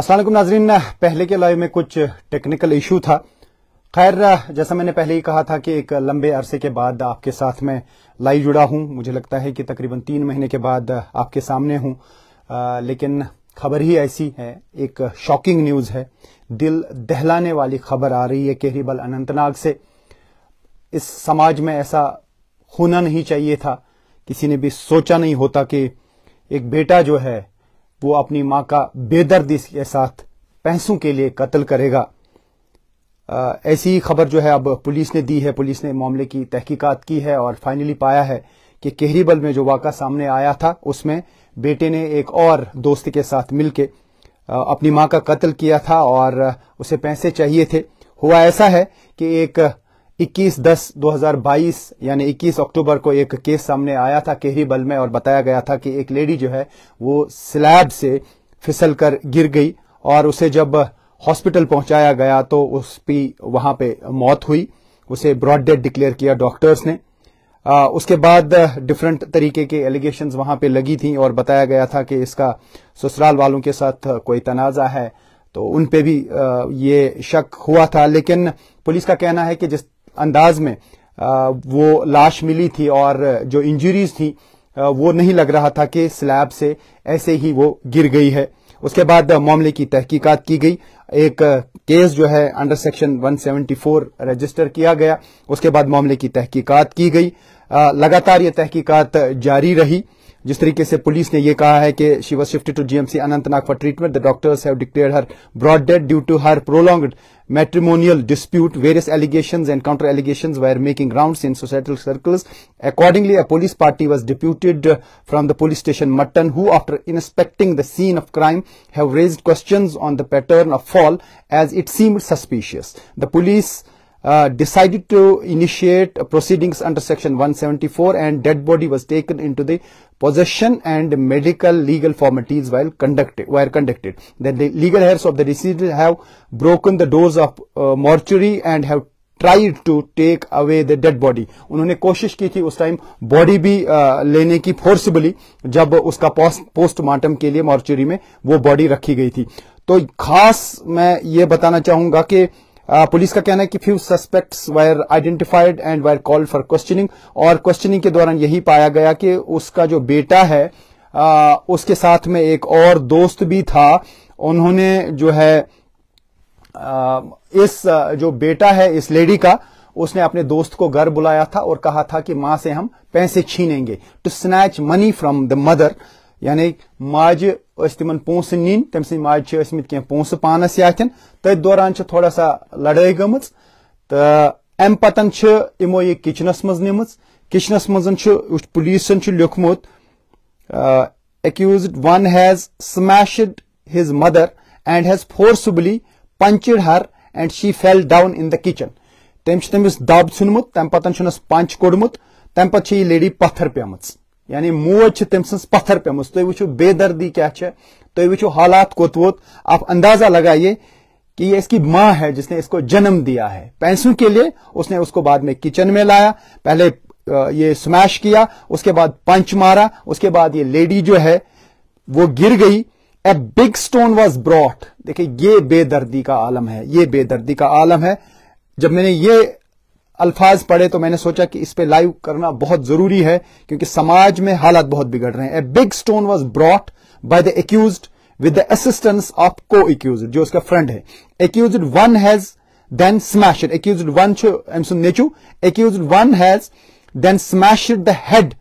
असलम नाजरीन पहले के लाइव में कुछ टेक्निकल इशू था खैर जैसा मैंने पहले ही कहा था कि एक लंबे अरसे के बाद आपके साथ मैं लाइव जुड़ा हूं मुझे लगता है कि तकरीबन तीन महीने के बाद आपके सामने हूं आ, लेकिन खबर ही ऐसी है एक शॉकिंग न्यूज है दिल दहलाने वाली खबर आ रही है केहरीबल अनंतनाग से इस समाज में ऐसा होना नहीं चाहिए था किसी ने भी सोचा नहीं होता कि एक बेटा जो है वो अपनी माँ का बेदर्दी के साथ पैसों के लिए कत्ल करेगा ऐसी खबर जो है अब पुलिस ने दी है पुलिस ने मामले की तहकीकात की है और फाइनली पाया है कि केहरीबल में जो वाक़ा सामने आया था उसमें बेटे ने एक और दोस्त के साथ मिलके अपनी मां का कत्ल किया था और उसे पैसे चाहिए थे हुआ ऐसा है कि एक 21 दस 2022 यानी 21 अक्टूबर को एक केस सामने आया था केहरी बल में और बताया गया था कि एक लेडी जो है वो स्लैब से फिसल कर गिर गई और उसे जब हॉस्पिटल पहुंचाया गया तो उसकी वहां पे मौत हुई उसे ब्रॉड डेड डिक्लेयर किया डॉक्टर्स ने आ, उसके बाद डिफरेंट तरीके के एलिगेशन वहां पे लगी थी और बताया गया था कि इसका ससुराल वालों के साथ कोई तनाजा है तो उन पे भी ये शक हुआ था लेकिन पुलिस का कहना है कि जिस अंदाज में वो लाश मिली थी और जो इंजरीज थी वो नहीं लग रहा था कि स्लैब से ऐसे ही वो गिर गई है उसके बाद मामले की तहकीकात की गई एक केस जो है अंडर सेक्शन 174 रजिस्टर किया गया उसके बाद मामले की तहकीकात की गई लगातार ये तहकीकात जारी रही जिस तरीके से पुलिस ने यह कहा है कि she was shifted to GMC Anantnag for treatment the doctors have declare her brought dead due to her prolonged matrimonial dispute various allegation and counter allegation were making round in societal circles accordingly a police party was deputed from the police station Mattan who after inspecting the scene of crime have raise question on the pattern of fall as it seem suspicious the police decided to initiate proceedings under section 174 and dead body was taken into the possession and medical legal formalities while conducted were conducted then the legal heirs of the deceased have broken the doors of uh, mortuary and have tried to take away the dead body उन्होंने कोशिश की थी उस time body भी आ, लेने की forcibly जब उसका पोस्टमार्टम के लिए मॉर्चरी में वो बॉडी रखी गई थी तो खास मैं ये बताना चाहूंगा कि पुलिस uh, का कहना है कि few suspects were identified and were called for questioning और क्वेश्चनिंग के दौरान यही पाया गया कि उसका जो बेटा है आ, uh, उसके साथ में एक और दोस्त भी था उन्होंने जो है आ, uh, इस जो बेटा है इस लेडी का उसने अपने दोस्त को घर बुलाया था और कहा था कि मां से हम पैसे छीनेंगे to snatch money from the mother यानी माजि तिम पोस नीन तम सद माजि कह पोस पानस अथ तथ दौरान थोड़ा सा लड़ाई गम तो अम पतन यमो ये किचनस मज निम किचनस मज पुलिसन लिखमुत accused one has smashed his mother and has forcibly punched her and she fell down in the kitchen तम तमिस दब ژھنمُت तम पतन पंच कोडमुत तम पे यह लेडी पत्थर पेम यानी موج چھ تم سنس پتھر پیمٕژ تُہۍ وٕچھِو بے دردی کیٛاہ چھےٚ تُہۍ وٕچھِو حالات کوٚت ووت آپ اندازہ لگایے कि ये इसकी माँ है जिसने इसको जन्म दिया है पैसों के लिए उसने उसको बाद में किचन में लाया पहले ये स्मैश किया उसके बाद पंच मारा उसके बाद ये लेडी जो है वो गिर गई a big stone was brought देखिए ये बेदर्दी का आलम है ये बेदर्दी का आलम है जब मैंने ये अल्फाज पढ़े तो मैंने सोचा कि इस पर लाइव करना बहुत जरूरी है क्योंकि समाज में हालात बहुत बिगड़ रहे हैं a big stone was brought by the accused with the assistance of co accused जो उसका फ्रेंड है accused one has then smash it accused one एम सुन नेचू accused one has then smash it the head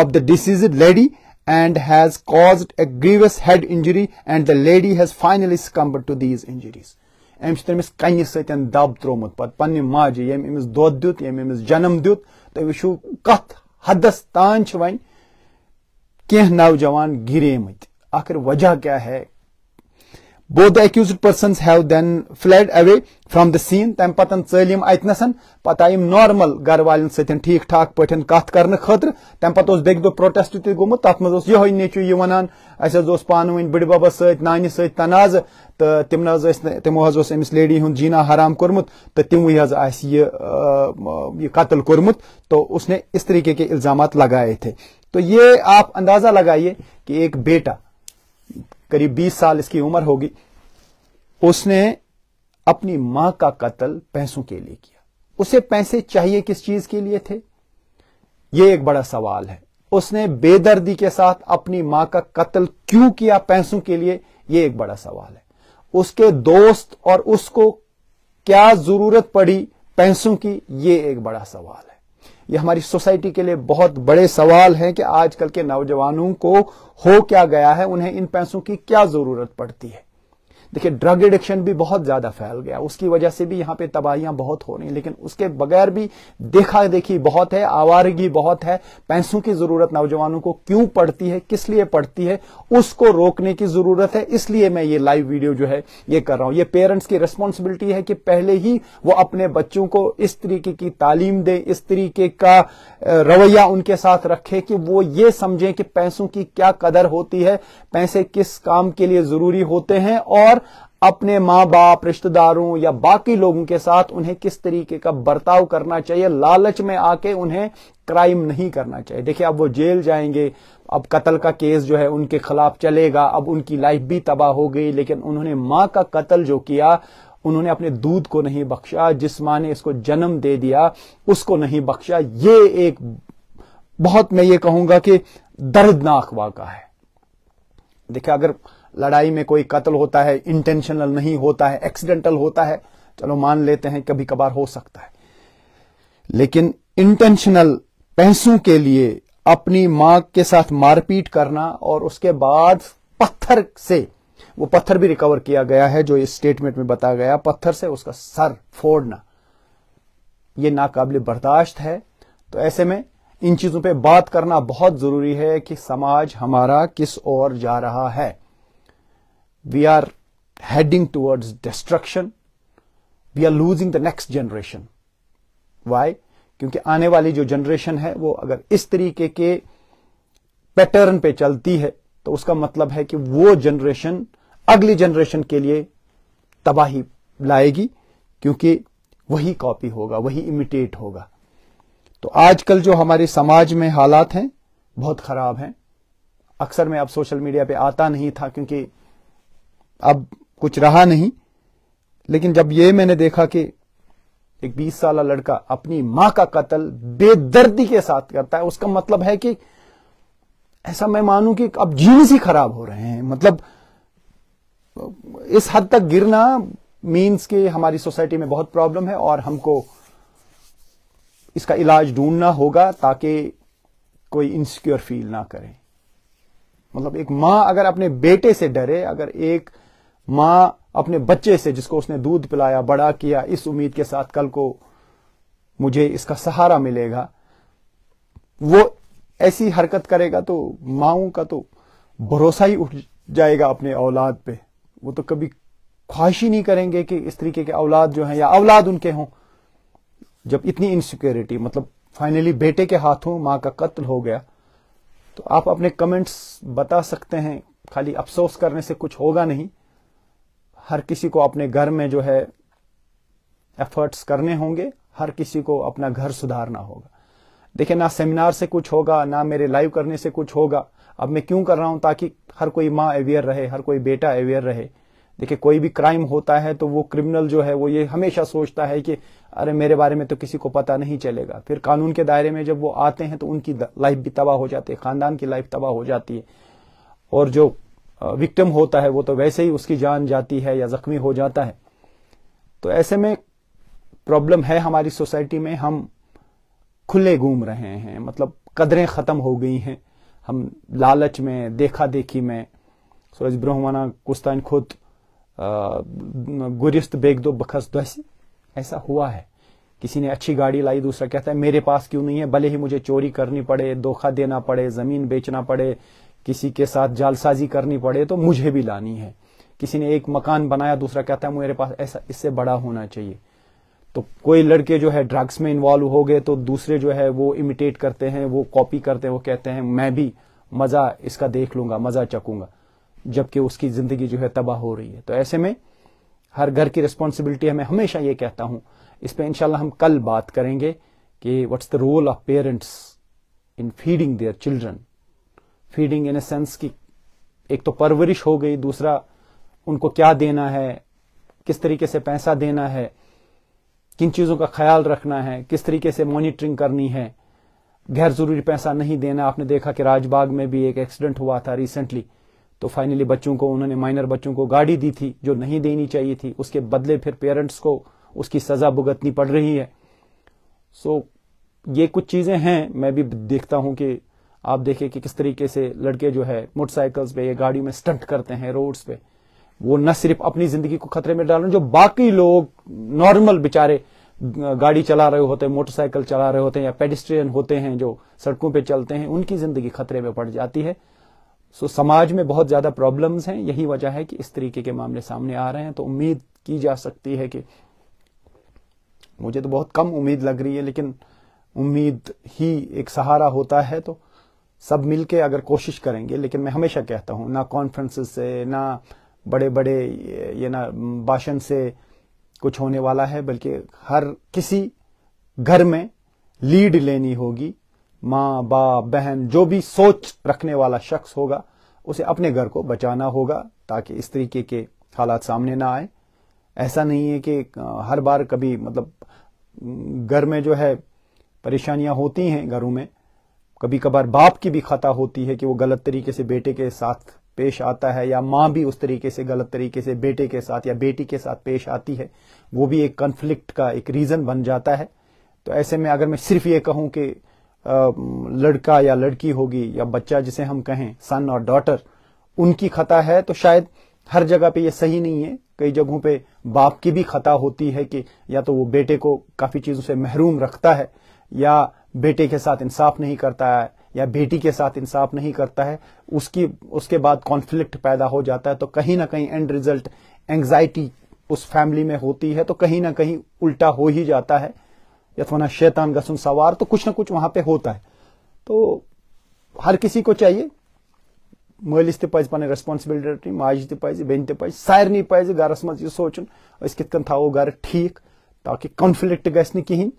of the deceased lady and has cause a grievous head injury and the lady has finally succumbed to these injuries. أمس تمس كني سيتن داب دَب ترٛوومُت بني ماجي يم أمس دود دۄد يم أمس جنم جَنم تبي شو كات کَتھ تانش وين كيه ناو جوان غيري مت آخر وجه كيا هي both the accused persons have then fled away from the scene तम पत्न चल यम अतनसन पत आय नॉर्मल गर वाल ठीक ठाक पे कत कर खतर तम पत बेक दो प्रोटेस्ट त गोमुत तथ मे नेचु यह वनान अस पान वन बुड़ बबस नान सनाज तो तम तमो अमिस लेडी हूं जीना हराम कोर्मुत तो तमवे यह कत्ल कोर्मुत तो उसने इस तरीके के इल्जाम लगाए थे तो ये आप अंदाजा लगाइए कि एक बेटा करीब बीस साल इसकी उम्र होगी उसने अपनी मां का कत्ल पैसों के लिए किया उसे पैसे चाहिए किस चीज के लिए थे यह एक बड़ा सवाल है उसने बेदर्दी के साथ अपनी मां का कत्ल क्यों किया पैसों के लिए यह एक बड़ा सवाल है उसके दोस्त और उसको क्या जरूरत पड़ी पैसों की यह एक बड़ा सवाल है ये हमारी सोसाइटी के लिए बहुत बड़े सवाल हैं कि आजकल के नौजवानों को हो क्या गया है उन्हें इन पैसों की क्या जरूरत पड़ती है देखिए ड्रग एडिक्शन भी बहुत ज्यादा फैल गया उसकी वजह से भी यहां पे तबाहियां बहुत हो रही लेकिन उसके बगैर भी देखा देखी बहुत है आवारगी बहुत है पैसों की जरूरत नौजवानों को क्यों पड़ती है किस लिए पड़ती है उसको रोकने की जरूरत है इसलिए मैं ये लाइव वीडियो जो है ये कर रहा हूं ये पेरेंट्स की रिस्पॉन्सिबिलिटी है कि पहले ही वो अपने बच्चों को इस तरीके की तालीम दें इस तरीके का रवैया उनके साथ रखे कि वो ये समझें कि पैसों की क्या कदर होती है पैसे किस काम के लिए जरूरी होते हैं और अपने माँ बाप रिश्तेदारों या बाकी लोगों के साथ उन्हें किस तरीके का बर्ताव करना चाहिए लालच में आके उन्हें क्राइम नहीं करना चाहिए देखिए अब वो जेल जाएंगे अब कत्ल का केस जो है उनके खिलाफ चलेगा अब उनकी लाइफ भी तबाह हो गई लेकिन उन्होंने माँ का कत्ल जो किया उन्होंने अपने दूध को नहीं बख्शा जिस माँ ने इसको जन्म दे दिया उसको नहीं बख्शा ये एक बहुत मैं ये कहूंगा कि दर्दनाक वाका है देखिए अगर लड़ाई में कोई कत्ल होता है इंटेंशनल नहीं होता है एक्सीडेंटल होता है चलो मान लेते हैं कभी कभार हो सकता है लेकिन इंटेंशनल पैसों के लिए अपनी मां के साथ मारपीट करना और उसके बाद पत्थर से वो पत्थर भी रिकवर किया गया है जो इस स्टेटमेंट में बताया गया पत्थर से उसका सर फोड़ना ये नाकाबिल बर्दाश्त है तो ऐसे में इन चीजों पे बात करना बहुत जरूरी है कि समाज हमारा किस ओर जा रहा है we are heading towards destruction we are losing the next generation why क्योंकि आने वाली जो जनरेशन है वो अगर इस तरीके के पैटर्न पे चलती है तो उसका मतलब है कि वो जनरेशन अगली जनरेशन के लिए तबाही लाएगी क्योंकि वही कॉपी होगा वही इमिटेट होगा तो आजकल जो हमारे समाज में हालात हैं बहुत खराब हैं अक्सर मैं अब सोशल मीडिया पे आता नहीं था क्योंकि अब कुछ रहा नहीं लेकिन जब ये मैंने देखा कि एक 20 साल लड़का अपनी मां का कत्ल बेदर्दी के साथ करता है उसका मतलब है कि ऐसा मैं मानूं कि अब जीन्स ही खराब हो रहे हैं मतलब इस हद तक गिरना मीन्स कि हमारी सोसाइटी में बहुत प्रॉब्लम है और हमको इसका इलाज ढूंढना होगा ताकि कोई इनसिक्योर फील ना करे मतलब एक मां अगर अपने बेटे से डरे अगर एक मां अपने बच्चे से जिसको उसने दूध पिलाया बड़ा किया इस उम्मीद के साथ कल को मुझे इसका सहारा मिलेगा वो ऐसी हरकत करेगा तो माओ का तो भरोसा ही उठ जाएगा अपने औलाद पे वो तो कभी ख्वाहिश ही नहीं करेंगे कि इस तरीके के औलाद जो है या औलाद उनके हों जब इतनी इनसिक्योरिटी मतलब फाइनली बेटे के हाथों माँ का कत्ल हो गया तो आप अपने कमेंट्स बता सकते हैं खाली अफसोस करने से कुछ होगा नहीं हर किसी को अपने घर में जो है एफर्ट्स करने होंगे हर किसी को अपना घर सुधारना होगा देखिए ना सेमिनार से कुछ होगा ना मेरे लाइव करने से कुछ होगा अब मैं क्यों कर रहा हूं ताकि हर कोई माँ अवेयर रहे हर कोई बेटा अवेयर रहे देखिए कोई भी क्राइम होता है तो वो क्रिमिनल जो है वो ये हमेशा सोचता है कि अरे मेरे बारे में तो किसी को पता नहीं चलेगा फिर कानून के दायरे में जब वो आते हैं तो उनकी लाइफ भी तबाह हो जाती है खानदान की लाइफ तबाह हो जाती है और जो विक्टिम होता है वो तो वैसे ही उसकी जान जाती है या जख्मी हो जाता है तो ऐसे में प्रॉब्लम है हमारी सोसाइटी में हम खुले घूम रहे हैं मतलब कदरें ख़त्म हो गई हैं हम लालच में देखा देखी में सूरज ब्रह्माना कुस्तान खुद गुरिस्त बेग दो बखस दस ऐसा हुआ है किसी ने अच्छी गाड़ी लाई दूसरा कहता है मेरे पास क्यों नहीं है भले ही मुझे चोरी करनी पड़े धोखा देना पड़े ज़मीन बेचना पड़े किसी के साथ जालसाजी करनी पड़े तो मुझे भी लानी है किसी ने एक मकान बनाया दूसरा कहता है मेरे पास ऐसा इससे बड़ा होना चाहिए तो कोई लड़के जो है ड्रग्स में इन्वॉल्व हो गए तो दूसरे जो है वो इमिटेट करते हैं वो कॉपी करते हैं वो कहते हैं मैं भी मजा इसका देख लूंगा मजा चकूंगा जबकि उसकी जिंदगी जो है तबाह हो रही है तो ऐसे में हर घर की रिस्पॉन्सिबिलिटी है मैं हमेशा ये कहता हूं इस पर इंशाल्लाह हम कल बात करेंगे कि what's the role of parents in feeding their children feeding in a sense की एक तो परवरिश हो गई दूसरा उनको क्या देना है किस तरीके से पैसा देना है किन चीज़ों का ख्याल रखना है किस तरीके से मॉनिटरिंग करनी है गैर ज़रूरी पैसा नहीं देना आपने देखा कि राजबाग में भी एक एक्सीडेंट हुआ था रिसेंटली तो फाइनली बच्चों को उन्होंने माइनर बच्चों को गाड़ी दी थी जो नहीं देनी चाहिए थी उसके बदले फिर पेरेंट्स को उसकी सज़ा भुगतनी पड़ रही है सो so, ये कुछ चीज़ें हैं मैं भी देखता हूं कि आप देखें कि किस तरीके से लड़के जो है मोटरसाइकिल्स पे या गाड़ियों में स्टंट करते हैं रोड्स पे वो न सिर्फ अपनी जिंदगी को खतरे में हैं जो बाकी लोग नॉर्मल बेचारे गाड़ी चला रहे होते हैं मोटरसाइकिल चला रहे होते हैं या पेडिस्ट्रियन होते हैं जो सड़कों पर चलते हैं उनकी जिंदगी खतरे में पड़ जाती है सो समाज में बहुत ज्यादा प्रॉब्लम्स हैं यही वजह है कि इस तरीके के मामले सामने आ रहे हैं तो उम्मीद की जा सकती है कि मुझे तो बहुत कम उम्मीद लग रही है लेकिन उम्मीद ही एक सहारा होता है तो सब मिलके अगर कोशिश करेंगे लेकिन मैं हमेशा कहता हूँ ना कॉन्फ्रेंस से ना बड़े बड़े ये ना भाषण से कुछ होने वाला है बल्कि हर किसी घर में लीड लेनी होगी माँ बाप बहन जो भी सोच रखने वाला शख्स होगा उसे अपने घर को बचाना होगा ताकि इस तरीके के हालात सामने ना आए ऐसा नहीं है कि हर बार कभी मतलब घर में जो है परेशानियां होती हैं घरों में कभी कभार बाप की भी खता होती है कि वो गलत तरीके से बेटे के साथ पेश आता है या माँ भी उस तरीके से गलत तरीके से बेटे के साथ या बेटी के साथ पेश आती है वो भी एक कन्फ्लिक्ट का एक रीज़न बन जाता है तो ऐसे में अगर मैं सिर्फ ये कहूँ कि लड़का या लड़की होगी या बच्चा जिसे हम कहें सन और डॉटर उनकी खता है तो शायद हर जगह पे ये सही नहीं है कई जगहों पे बाप की भी खता होती है कि या तो वो बेटे को काफ़ी चीज़ों से महरूम रखता है या बेटे के साथ इंसाफ नहीं करता है या बेटी के साथ इंसाफ नहीं करता है उसकी उसके बाद कॉन्फ्लिक्ट पैदा हो जाता है तो कहीं ना कहीं एंड रिजल्ट एंग्जाइटी उस फैमिली में होती है तो कहीं ना कहीं उल्टा हो ही जाता है यथवाना शैतान गसन सवार तो कुछ ना कुछ वहां पे होता है तो हर किसी को चाहिए मलिस तज पे रेस्पॉन्सिबिलिटी माज तज बेन तज सारे पज ग मज सोचन कित कन थो ग ठीक ताकि कॉन्फ्लिक्ट गि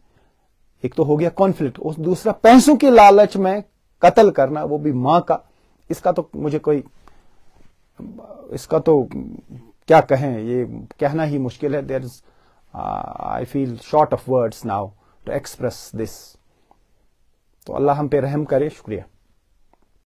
एक तो हो गया कॉन्फ्लिक्ट दूसरा पैसों के लालच में कत्ल करना वो भी मां का इसका तो मुझे कोई इसका तो क्या कहें ये कहना ही मुश्किल है there is I feel short of words now to express this तो अल्लाह हम पे रहम करे शुक्रिया